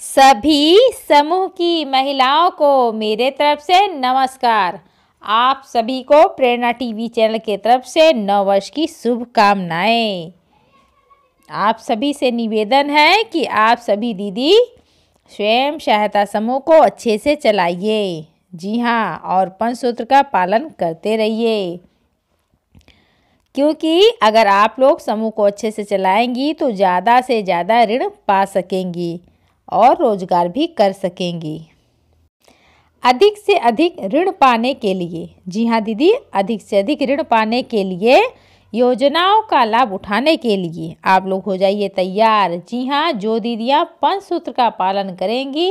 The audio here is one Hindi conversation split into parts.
सभी समूह की महिलाओं को मेरे तरफ से नमस्कार आप सभी को प्रेरणा टीवी चैनल के तरफ से नव वर्ष की शुभकामनाएं आप सभी से निवेदन है कि आप सभी दीदी स्वयं सहायता समूह को अच्छे से चलाइए जी हाँ और पंचसूत्र का पालन करते रहिए क्योंकि अगर आप लोग समूह को अच्छे से चलाएंगी तो ज़्यादा से ज़्यादा ऋण पा सकेंगी और रोजगार भी कर सकेंगी अधिक से अधिक ऋण पाने के लिए जी हाँ दीदी अधिक से अधिक ऋण पाने के लिए योजनाओं का लाभ उठाने के लिए आप लोग हो जाइए तैयार जी हाँ जो दीदियाँ पंच सूत्र का पालन करेंगी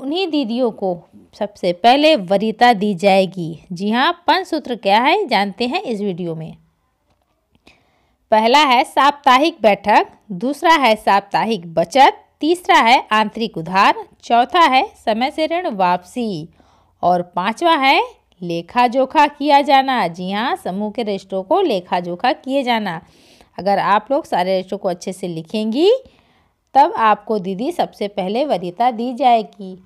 उन्हीं दीदियों को सबसे पहले वरीता दी जाएगी जी हाँ पंच सूत्र क्या है जानते हैं इस वीडियो में पहला है साप्ताहिक बैठक दूसरा है साप्ताहिक बचत तीसरा है आंतरिक उधार चौथा है समय से ऋण वापसी और पांचवा है लेखा जोखा किया जाना जी हाँ समूह के रिश्तों को लेखा जोखा किए जाना अगर आप लोग सारे रिश्तों को अच्छे से लिखेंगी तब आपको दीदी सबसे पहले वरीयता दी जाएगी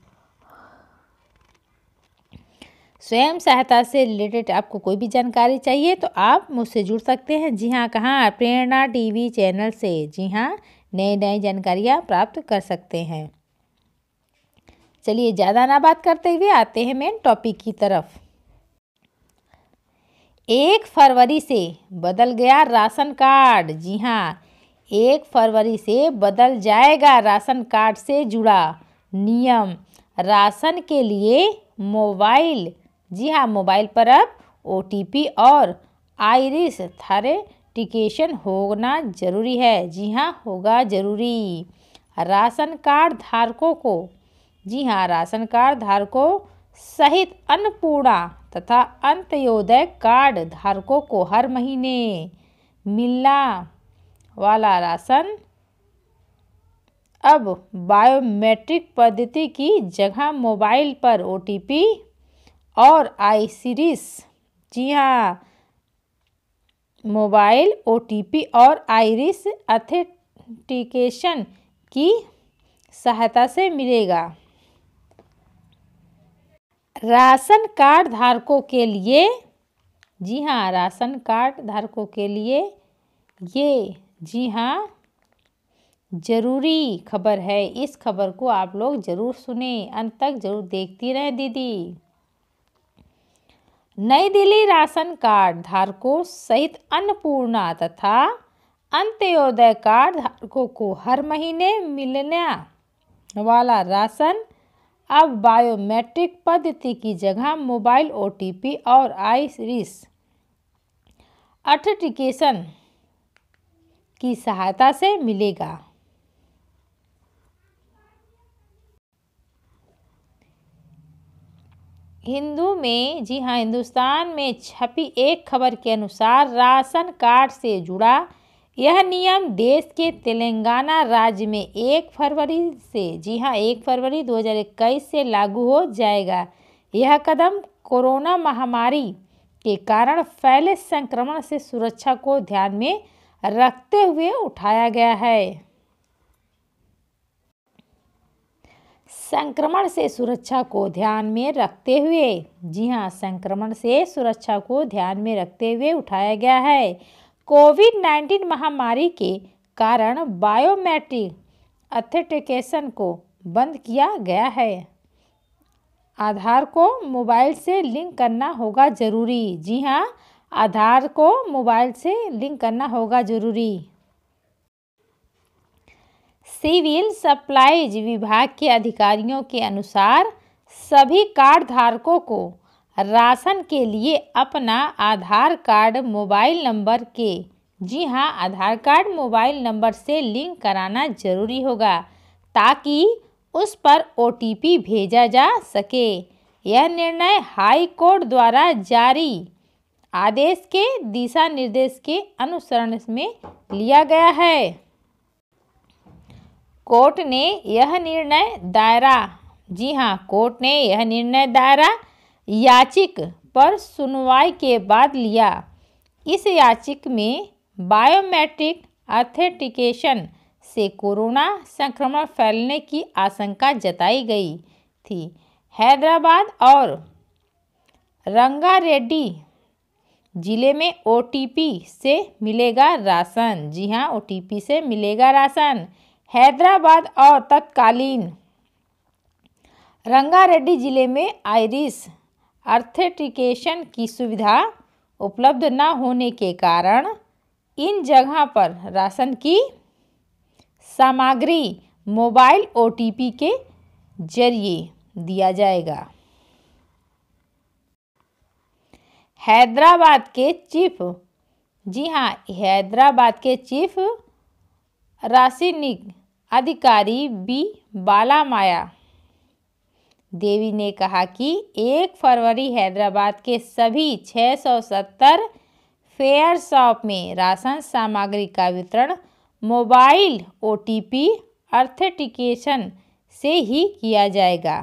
स्वयं सहायता से रिलेटेड आपको कोई भी जानकारी चाहिए तो आप मुझसे जुड़ सकते हैं जी हाँ कहाँ प्रेरणा टीवी चैनल से जी हाँ नए नए जानकारियाँ प्राप्त कर सकते हैं चलिए ज़्यादा ना बात करते हुए आते हैं मेन टॉपिक की तरफ एक फरवरी से बदल गया राशन कार्ड जी हाँ एक फरवरी से बदल जाएगा राशन कार्ड से जुड़ा नियम राशन के लिए मोबाइल जी हाँ मोबाइल पर अब ओ और आयरिस टिकेशन होना ज़रूरी है जी हाँ होगा ज़रूरी राशन कार्ड धारकों को जी हाँ राशन कार्ड धारकों सहित अन्नपूर्णा तथा अंत्योदय कार्ड धारकों को हर महीने मिलना वाला राशन अब बायोमेट्रिक पद्धति की जगह मोबाइल पर ओटीपी और आई सीरीज जी हाँ मोबाइल पी और आयरिस अथेंटिकेशन की सहायता से मिलेगा राशन कार्ड धारकों के लिए जी हाँ राशन कार्ड धारकों के लिए ये जी हाँ ज़रूरी खबर है इस खबर को आप लोग ज़रूर सुने अंत तक ज़रूर देखती रहें दीदी नई दिल्ली राशन कार्ड धारकों सहित अन्नपूर्णा तथा अंत्योदय कार्ड धारकों को हर महीने मिलने वाला राशन अब बायोमेट्रिक पद्धति की जगह मोबाइल ओटीपी और आईरिस अथेंटिकेशन की सहायता से मिलेगा हिंदू में जी हाँ हिंदुस्तान में छपी एक खबर के अनुसार राशन कार्ड से जुड़ा यह नियम देश के तेलंगाना राज्य में एक फरवरी से जी हाँ एक फरवरी 2021 से लागू हो जाएगा यह कदम कोरोना महामारी के कारण फैले संक्रमण से सुरक्षा को ध्यान में रखते हुए उठाया गया है संक्रमण से सुरक्षा को ध्यान में रखते हुए जी हाँ संक्रमण से सुरक्षा को ध्यान में रखते हुए उठाया गया है कोविड नाइन्टीन महामारी के कारण बायोमेट्रिक अथेंटिकेशन को बंद किया गया है आधार को मोबाइल से लिंक करना होगा ज़रूरी जी हाँ आधार को मोबाइल से लिंक करना होगा ज़रूरी सिविल सप्लाईज विभाग के अधिकारियों के अनुसार सभी कार्ड धारकों को राशन के लिए अपना आधार कार्ड मोबाइल नंबर के जी हाँ आधार कार्ड मोबाइल नंबर से लिंक कराना जरूरी होगा ताकि उस पर ओ भेजा जा सके यह निर्णय हाई कोर्ट द्वारा जारी आदेश के दिशा निर्देश के अनुसरण में लिया गया है कोर्ट ने यह निर्णय दायरा जी हाँ कोर्ट ने यह निर्णय दायरा याचिक पर सुनवाई के बाद लिया इस याचिक में बायोमेट्रिक अथेंटिकेशन से कोरोना संक्रमण फैलने की आशंका जताई गई थी हैदराबाद और रंगारेड्डी जिले में ओटीपी से मिलेगा राशन जी हाँ ओटीपी से मिलेगा राशन हैदराबाद और तत्कालीन रंगारेड्डी जिले में आयरिस अर्थेटिकेशन की सुविधा उपलब्ध न होने के कारण इन जगह पर राशन की सामग्री मोबाइल ओटीपी के जरिए दिया जाएगा हैदराबाद के चीफ जी हाँ हैदराबाद के चीफ राशनिक अधिकारी बी बालामाया देवी ने कहा कि एक फरवरी हैदराबाद के सभी 670 फेयर शॉप में राशन सामग्री का वितरण मोबाइल ओटीपी अर्थटिकेशन से ही किया जाएगा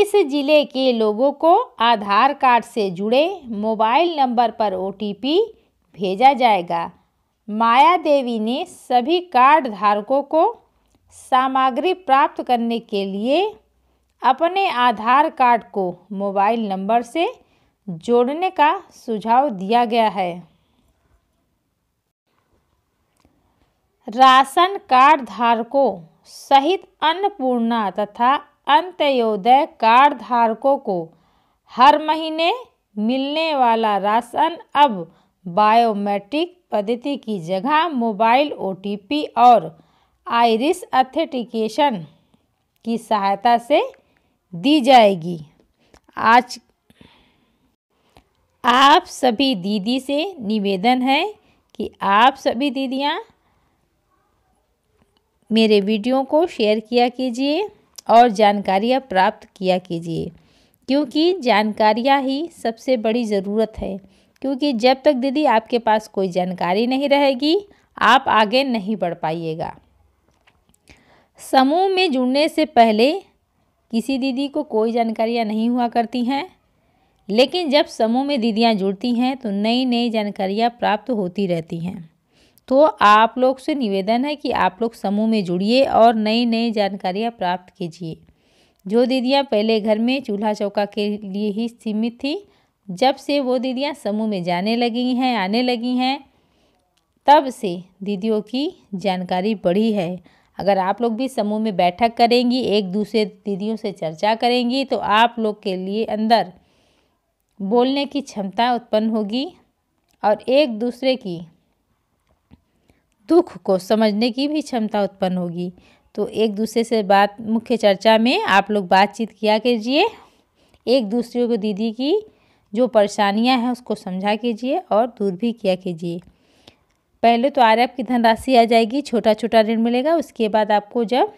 इस जिले के लोगों को आधार कार्ड से जुड़े मोबाइल नंबर पर ओटीपी भेजा जाएगा माया देवी ने सभी कार्ड धारकों को सामग्री प्राप्त करने के लिए अपने आधार कार्ड को मोबाइल नंबर से जोड़ने का सुझाव दिया गया है राशन कार्ड धारकों सहित अन्नपूर्णा तथा अंत्योदय कार्ड धारकों को हर महीने मिलने वाला राशन अब बायोमेट्रिक पद्धति की जगह मोबाइल ओटीपी और आयरिस अथेंटिकेशन की सहायता से दी जाएगी आज आप सभी दीदी से निवेदन है कि आप सभी दीदियाँ मेरे वीडियो को शेयर किया कीजिए और जानकारियाँ प्राप्त किया कीजिए क्योंकि जानकारियाँ ही सबसे बड़ी ज़रूरत है क्योंकि जब तक दीदी आपके पास कोई जानकारी नहीं रहेगी आप आगे नहीं बढ़ पाइएगा समूह में जुड़ने से पहले किसी दीदी को कोई जानकारियाँ नहीं हुआ करती हैं लेकिन जब समूह में दीदियाँ जुड़ती हैं तो नई नई जानकारियाँ प्राप्त होती रहती हैं तो आप लोग से निवेदन है कि आप लोग समूह में जुड़िए और नई नई जानकारियाँ प्राप्त कीजिए जो दीदियाँ पहले घर में चूल्हा चौका के लिए ही सीमित थी जब से वो दीदियाँ समूह में जाने लगी हैं आने लगी हैं तब से दीदियों की जानकारी बढ़ी है अगर आप लोग भी समूह में बैठक करेंगी एक दूसरे दीदियों से चर्चा करेंगी तो आप लोग के लिए अंदर बोलने की क्षमता उत्पन्न होगी और एक दूसरे की दुख को समझने की भी क्षमता उत्पन्न होगी तो एक दूसरे से बात मुख्य चर्चा में आप लोग बातचीत किया कीजिए एक दूसरे को दीदी की जो परेशानियां हैं उसको समझा कीजिए और दूर भी किया कीजिए पहले तो आर की धनराशि आ जाएगी छोटा छोटा ऋण मिलेगा उसके बाद आपको जब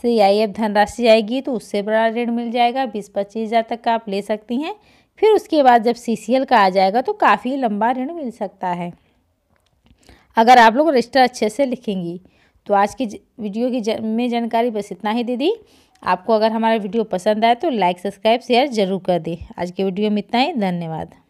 सी आई एफ धनराशि आएगी तो उससे बड़ा ऋण मिल जाएगा बीस पच्चीस हज़ार तक का आप ले सकती हैं फिर उसके बाद जब सी सी एल का आ जाएगा तो काफ़ी लंबा ऋण मिल सकता है अगर आप लोग रजिस्टर अच्छे से लिखेंगी तो आज की वीडियो की जन, में जानकारी बस इतना ही दे दी आपको अगर हमारा वीडियो पसंद आए तो लाइक सब्सक्राइब शेयर जरूर कर दें आज के वीडियो में इतना ही धन्यवाद